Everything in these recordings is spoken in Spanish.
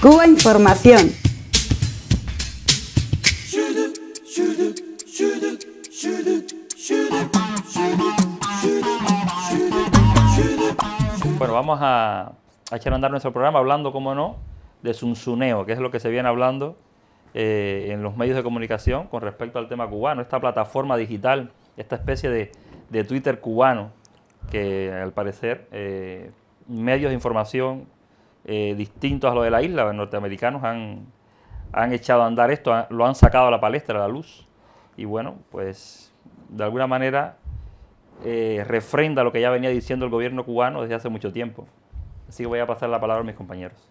Cuba Información. Bueno, vamos a, echar a andar nuestro programa hablando, como no, de sunsuneo, que es lo que se viene hablando eh, en los medios de comunicación con respecto al tema cubano, esta plataforma digital, esta especie de, Twitter cubano, que al parecer eh, medios de información eh, distintos a lo de la isla, los norteamericanos han, echado a andar esto, lo han sacado a la palestra, a la luz, y bueno, pues de alguna manera eh, refrenda lo que ya venía diciendo el gobierno cubano desde hace mucho tiempo. Así que voy a pasar la palabra a mis compañeros.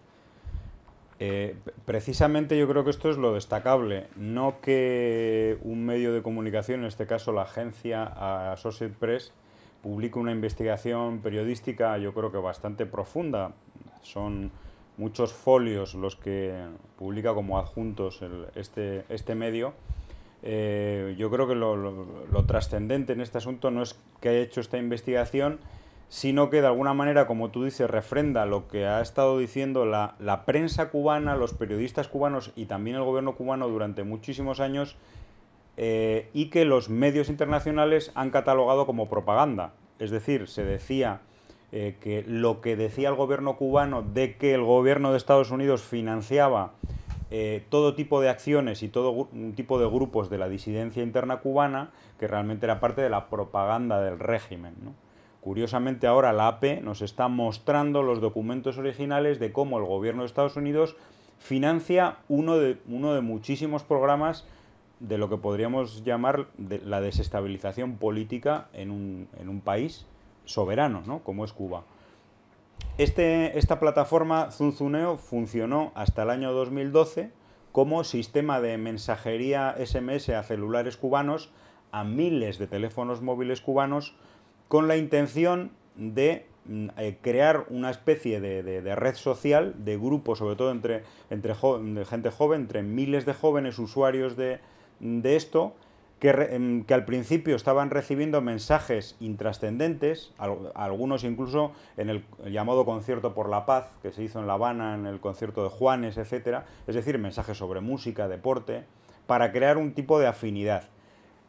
Eh, precisamente yo creo que esto es lo destacable, no que un medio de comunicación, en este caso la agencia Associated Press, publique una investigación periodística yo creo que bastante profunda, son muchos folios los que publica como adjuntos este, este, medio. Eh, yo creo que lo, trascendente en este asunto no es que haya hecho esta investigación, sino que de alguna manera, como tú dices, refrenda lo que ha estado diciendo la, prensa cubana, los periodistas cubanos y también el gobierno cubano durante muchísimos años eh, y que los medios internacionales han catalogado como propaganda. Es decir, se decía eh, que lo que decía el gobierno cubano de que el gobierno de Estados Unidos financiaba eh, todo tipo de acciones y todo tipo de grupos de la disidencia interna cubana, que realmente era parte de la propaganda del régimen. Curiosamente ahora la APE nos está mostrando los documentos originales de cómo el gobierno de Estados Unidos financia uno de, muchísimos programas de lo que podríamos llamar la desestabilización política en un país Soberano, ¿no? como es Cuba. Este, esta plataforma Zunzuneo funcionó hasta el año 2012 como sistema de mensajería SMS a celulares cubanos, a miles de teléfonos móviles cubanos, con la intención de mm, eh, crear una especie de, red social, de grupo, sobre todo entre, entre gente joven, entre miles de jóvenes usuarios de, de esto, Em, que, al principio estaban recibiendo mensajes intrascendentes, algunos incluso en el, llamado concierto por la paz que se hizo en La Habana, en el concierto de Juanes, etc. Es decir, mensajes sobre música, deporte, para crear un tipo de afinidad.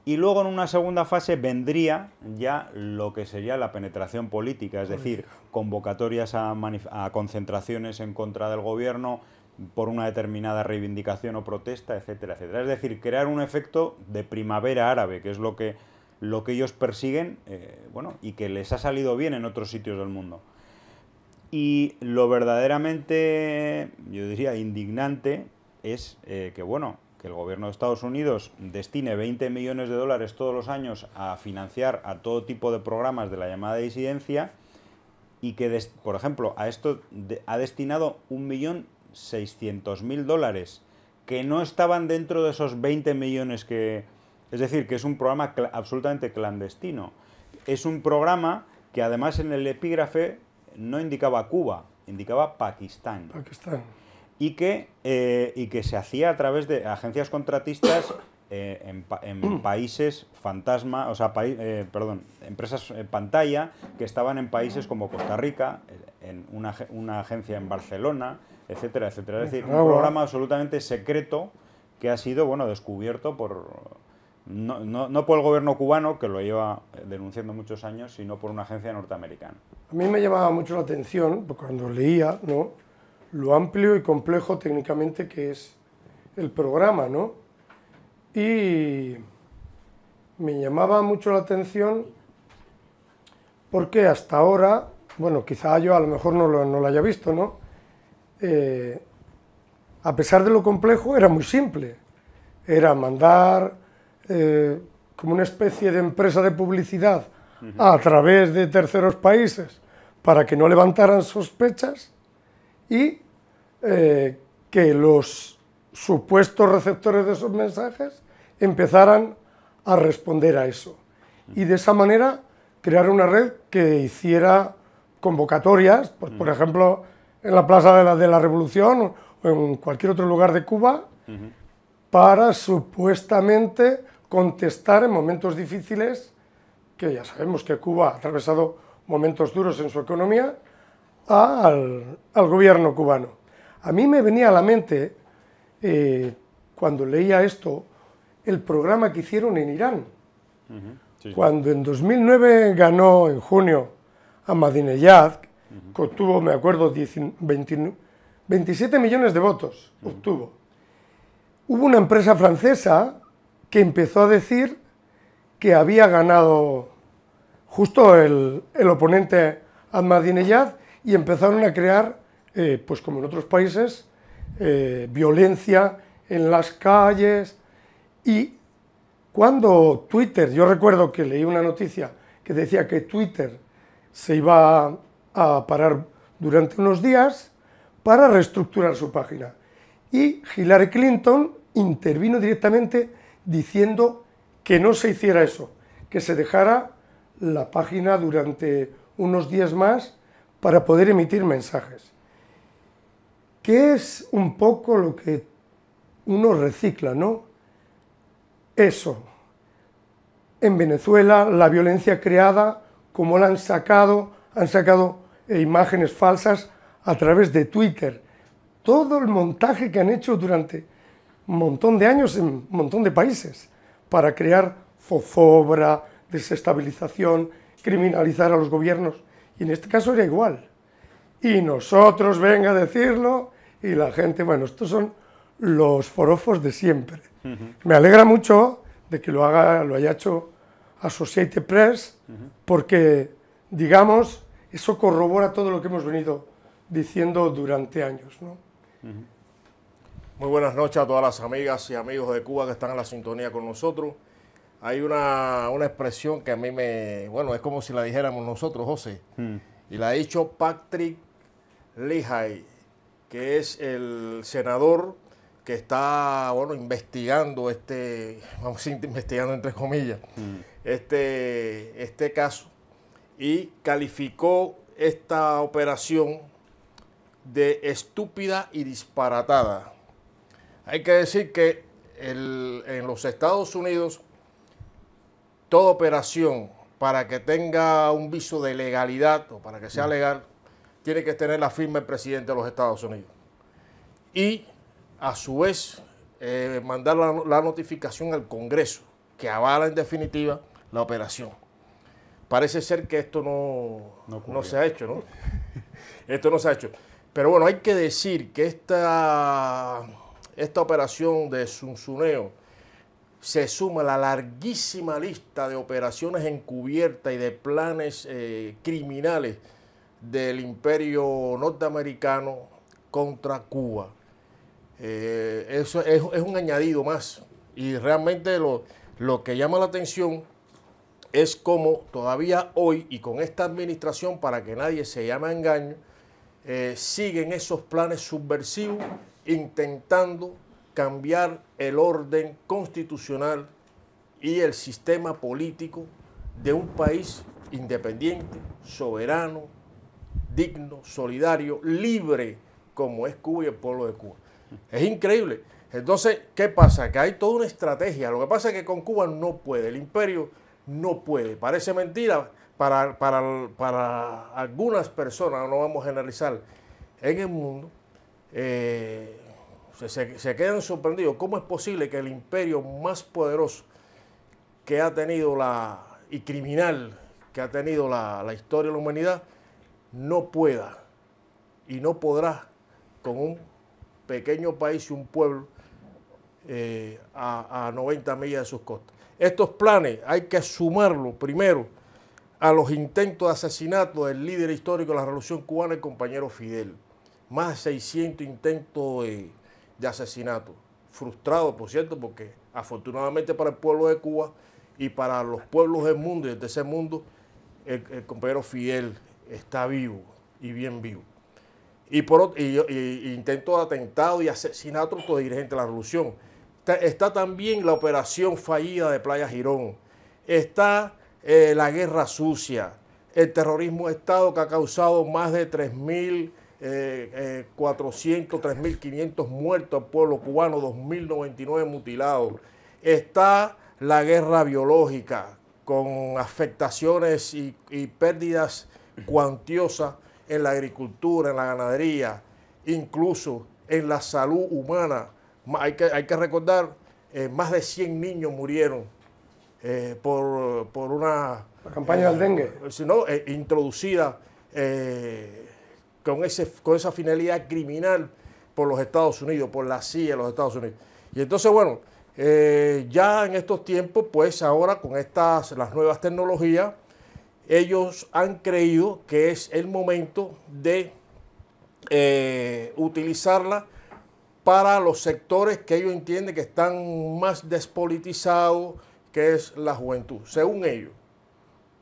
Y luego en una segunda fase vendría ya lo que sería la penetración política, es decir, convocatorias a concentraciones en contra del gobierno, por una determinada reivindicación o protesta, etcétera, etcétera. Es decir, crear un efecto de primavera árabe, que es lo que, lo que ellos persiguen, eh, bueno, y que les ha salido bien en otros sitios del mundo. Y lo verdaderamente, yo diría, indignante es eh, que, bueno, que el gobierno de Estados Unidos destine 20 millones de dólares todos los años a financiar a todo tipo de programas de la llamada disidencia y que, por ejemplo, a esto ha destinado un millón 600 mil dólares que no estaban dentro de esos 20 millones que... Es decir, que es un programa absolutamente clandestino. Es un programa que además en el epígrafe no indicaba Cuba, indicaba Pakistán. Pakistán. Y que, eh, y que se hacía a través de agencias contratistas eh, en, mm. países fantasma, o sea, eh, perdón, empresas pantalla que estaban en países como Costa Rica, en una, agencia en Barcelona, etcétera, etcétera. Es decir, un programa absolutamente secreto que ha sido bueno descubierto por no, por el gobierno cubano, que lo lleva denunciando muchos años, sino por una agencia norteamericana. A mí me llamaba mucho la atención, cuando leía, ¿no? lo amplio y complejo técnicamente que es el programa, ¿no? Y me llamaba mucho la atención porque hasta ahora bueno, quizá yo a lo mejor no lo, haya visto, ¿no? Eh, a pesar de lo complejo, era muy simple. Era mandar eh, como una especie de empresa de publicidad a través de terceros países para que no levantaran sospechas y eh, que los supuestos receptores de esos mensajes empezaran a responder a eso. Y de esa manera crear una red que hiciera convocatorias, pues, por ejemplo, en la Plaza de la, Revolución o en cualquier otro lugar de Cuba, para supuestamente contestar en momentos difíciles, que ya sabemos que Cuba ha atravesado momentos duros en su economía, al, gobierno cubano. A mí me venía a la mente, eh, cuando leía esto, el programa que hicieron en Irán. Cuando en 2009 ganó, en junio, Ahmadinejad, uh obtuvo, me acuerdo, 27 millones de votos, obtuvo. Hubo una empresa francesa que empezó a decir que había ganado justo el, oponente Ahmadinejad y empezaron a crear, eh, pues como en otros países, eh, violencia en las calles. Y cuando Twitter, yo recuerdo que leí una noticia que decía que Twitter se iba a parar durante unos días para reestructurar su página. Y Hillary Clinton intervino directamente diciendo que no se hiciera eso, que se dejara la página durante unos días más para poder emitir mensajes. Que es un poco lo que uno recicla, ¿no? Eso. En Venezuela, la violencia creada como la han sacado, han sacado eh, imágenes falsas a través de Twitter. Todo el montaje que han hecho durante un montón de años en un montón de países para crear fofobra, desestabilización, criminalizar a los gobiernos. Y en este caso era igual. Y nosotros venga a decirlo y la gente, bueno, estos son los forofos de siempre. Me alegra mucho de que lo, haga, lo haya hecho Associated Press, porque, digamos, eso corrobora todo lo que hemos venido diciendo durante años. Muy buenas noches a todas las amigas y amigos de Cuba que están en la sintonía con nosotros. Hay una, expresión que a mí me... Bueno, es como si la dijéramos nosotros, José. Mm. Y la ha dicho Patrick Lehigh, que es el senador que está, bueno, investigando este, vamos a investigando entre comillas, mm. este, este caso y calificó esta operación de estúpida y disparatada. Hay que decir que en los Estados Unidos toda operación para que tenga un viso de legalidad o para que sea mm. legal, tiene que tener la firma del presidente de los Estados Unidos. Y a su vez eh, mandar la, notificación al Congreso, que avala en definitiva la operación. Parece ser que esto no, se ha hecho, ¿no? esto no se ha hecho. Pero bueno, hay que decir que esta, esta operación de Sunsuneo se suma a la larguísima lista de operaciones encubiertas y de planes eh, criminales del imperio norteamericano contra Cuba. Eh, eso es, un añadido más. Y realmente lo, que llama la atención es cómo todavía hoy y con esta administración, para que nadie se llame a engaño, eh, siguen esos planes subversivos intentando cambiar el orden constitucional y el sistema político de un país independiente, soberano, digno, solidario, libre, como es Cuba y el pueblo de Cuba. Es increíble. Entonces, ¿qué pasa? Que hay toda una estrategia. Lo que pasa es que con Cuba no puede, el imperio no puede. Parece mentira para, para, algunas personas, no vamos a generalizar, en el mundo. Eh, se, quedan sorprendidos. ¿Cómo es posible que el imperio más poderoso que ha tenido la y criminal que ha tenido la, la historia de la humanidad no pueda y no podrá con un pequeño país y un pueblo eh, a, 90 millas de sus costas. Estos planes hay que sumarlos primero a los intentos de asesinato del líder histórico de la Revolución Cubana, el compañero Fidel. Más de 600 intentos de, asesinato. Frustrado, por cierto, porque afortunadamente para el pueblo de Cuba y para los pueblos del mundo y del tercer mundo, el compañero Fidel está vivo y bien vivo y, por, y, y intento de atentado y asesinato de dirigentes de la revolución. Está, también la operación fallida de Playa Girón. Está eh, la guerra sucia, el terrorismo de Estado que ha causado más de 3.400, 3.500 eh, eh, muertos al pueblo cubano, 2.099 mutilados. Está la guerra biológica con afectaciones y pérdidas cuantiosas en la agricultura, en la ganadería, incluso en la salud humana. Hay que, hay que recordar, eh, más de 100 niños murieron eh, por, una... La campaña del eh, dengue. Sino, introducida con, ese, con esa finalidad criminal por los Estados Unidos, por la CIA de los Estados Unidos. Y entonces, bueno, ya en estos tiempos, pues ahora con estas, las nuevas tecnologías, ellos han creído que es el momento de eh, utilizarla para los sectores que ellos entienden que están más despolitizados, que es la juventud, según ellos.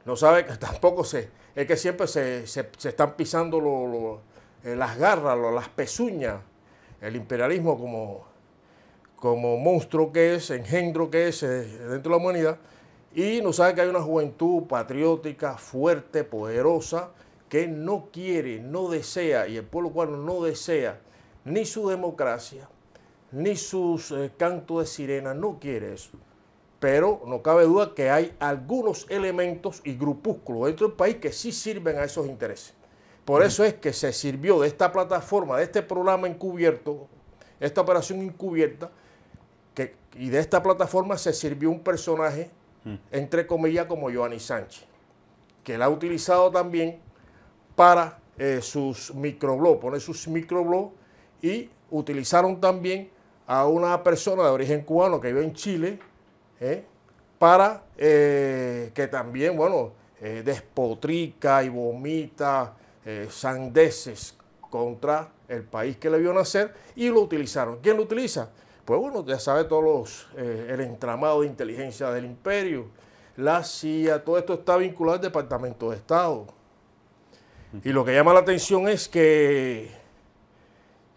No sabe que tampoco sé, es que siempre se, están pisando eh, las garras, las pezuñas, el imperialismo como, como monstruo que es, engendro que es eh, dentro de la humanidad y nos sabe que hay una juventud patriótica, fuerte, poderosa, que no quiere, no desea, y el pueblo cubano no desea ni su democracia, ni sus eh, canto cantos de sirena, no quiere eso. Pero no cabe duda que hay algunos elementos y grupúsculos dentro del país que sí sirven a esos intereses. Por eso es que se sirvió de esta plataforma, de este programa encubierto, esta operación encubierta, que, y de esta plataforma se sirvió un personaje Mm. entre comillas, como Joanny Sánchez, que la ha utilizado también para eh, sus microblogs, pone sus microblogs y utilizaron también a una persona de origen cubano que vive en Chile eh, para eh, que también, bueno, despotrica y vomita sandeces contra el país que le vio nacer y lo utilizaron. ¿Quién lo utiliza? pues bueno, ya sabe todos eh, el entramado de inteligencia del imperio, la CIA, todo esto está vinculado al Departamento de Estado. Y lo que llama la atención es que,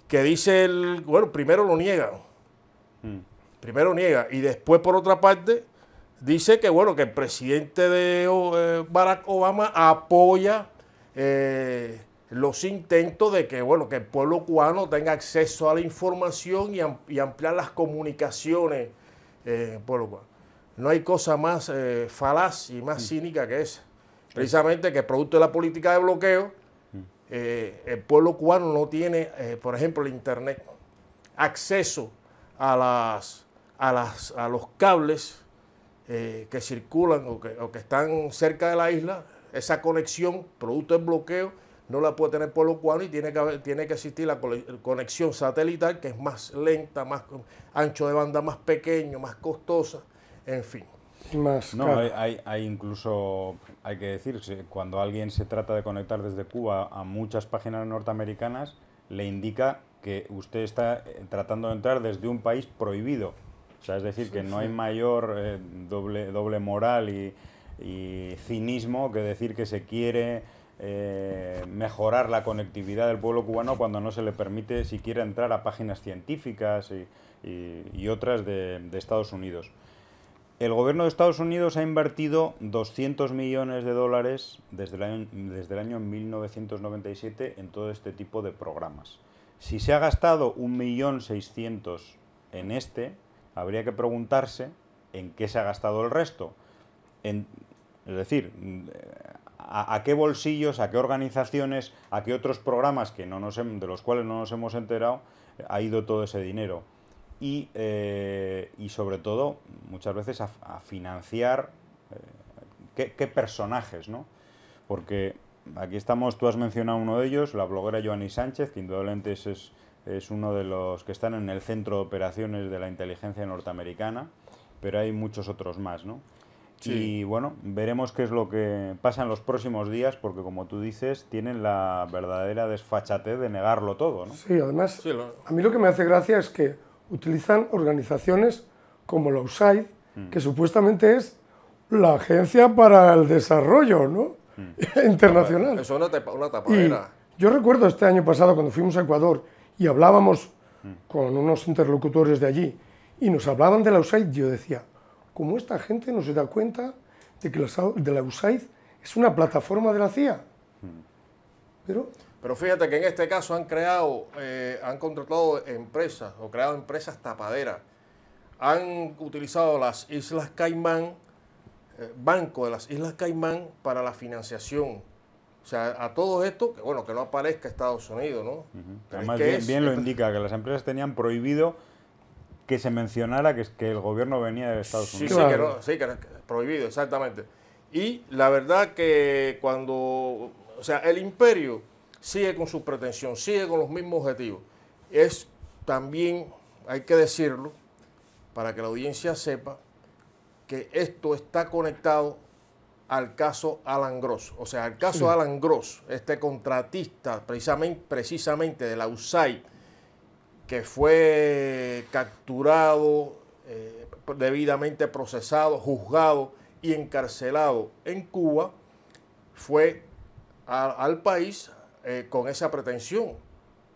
que dice el, bueno, primero lo niega, mm. primero niega, y después por otra parte dice que, bueno, que el presidente de eh, Barack Obama apoya... Eh, los intentos de que, bueno, que el pueblo cubano tenga acceso a la información y, ampliar las comunicaciones eh, pueblo cubano. No hay cosa más eh, falaz y más mm. cínica que esa. Precisamente que producto de la política de bloqueo, mm. eh, el pueblo cubano no tiene, por ejemplo, el Internet, acceso a, las, a, las, a los cables que circulan o que, o que están cerca de la isla, esa conexión, producto del bloqueo, no la puede tener por lo cual y tiene que, tiene que existir la conexión satelital, que es más lenta, más ancho de banda más pequeño, más costosa, en fin. Más no, hay, hay, incluso, hay que decir, cuando alguien se trata de conectar desde Cuba a muchas páginas norteamericanas, le indica que usted está eh, tratando de entrar desde un país prohibido. O sea, es decir, que no hay mayor eh, doble, doble moral y, y cinismo que decir que se quiere eh, mejorar la conectividad del pueblo cubano cuando no se le permite siquiera entrar a páginas científicas y, otras de, Estados Unidos. El gobierno de Estados Unidos ha invertido 200 millones de dólares desde el año, desde el año 1997 en todo este tipo de programas. Si se ha gastado 1.600.000 en este, habría que preguntarse en qué se ha gastado el resto. es decir, a, qué bolsillos, a qué organizaciones, a qué otros programas que no nos, de los cuales no nos hemos enterado ha ido todo ese dinero. Y, eh, sobre todo, muchas veces a, financiar eh, qué, personajes, ¿no? Porque aquí estamos, tú has mencionado uno de ellos, la bloguera Joanny Sánchez, que indudablemente es, es uno de los que están en el centro de operaciones de la inteligencia norteamericana, pero hay muchos otros más, ¿no? Y bueno, veremos qué es lo que pasa en los próximos días, porque como tú dices, tienen la verdadera desfachatez de negarlo todo. ¿no? Sí, además, a mí lo que me hace gracia es que utilizan organizaciones como la USAID, mm. que supuestamente es la Agencia para el Desarrollo ¿no? Mm. Internacional. No, es una, tapadera. yo recuerdo este año pasado cuando fuimos a Ecuador y hablábamos mm. con unos interlocutores de allí y nos hablaban de la USAID, yo decía, como esta gente no se da cuenta de que la, de la USAID es una plataforma de la CIA. Mm. Pero, fíjate que en este caso han creado, eh, han contratado empresas o creado empresas tapaderas. Han utilizado las Islas Caimán, eh, Banco de las Islas Caimán, para la financiación. O sea, a todo esto, que bueno, que no aparezca Estados Unidos, ¿no? Además, bien, lo indica, que las empresas tenían prohibido que se mencionara que, que el gobierno venía de Estados Unidos. Sí, sí, que era prohibido, exactamente. Y la verdad que cuando, o sea, el imperio sigue con su pretensión, sigue con los mismos objetivos. Es también, hay que decirlo, para que la audiencia sepa, que esto está conectado al caso Alan Gross. O sea, al caso Alan Gross, este contratista precisamente, precisamente de la USAID, que fue capturado, eh, debidamente procesado, juzgado y encarcelado en Cuba, fue al país eh, con esa pretensión.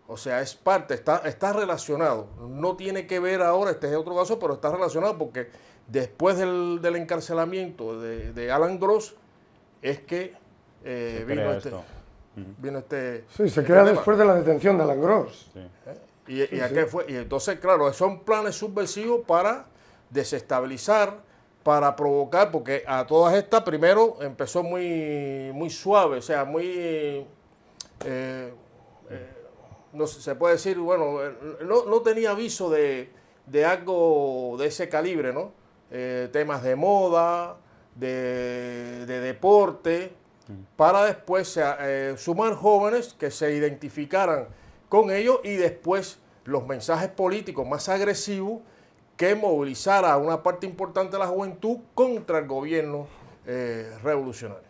O sea, es parte, está, está relacionado. No tiene que ver ahora, este es otro caso, pero está relacionado porque después del, encarcelamiento de, Alan Gross es que eh, este vino, este, Sí, se queda este crea después de la detención de Alan Gross. Y, a qué fue? entonces, claro, son planes subversivos para desestabilizar, para provocar, porque a todas estas primero empezó muy, muy suave, o sea, muy, eh, eh, no se puede decir, bueno, eh, no, tenía aviso de, algo de ese calibre, ¿no? temas de moda, de, de deporte, para después sumar jóvenes que se identificaran con ello y después los mensajes políticos más agresivos que movilizara a una parte importante de la juventud contra el gobierno eh, revolucionario.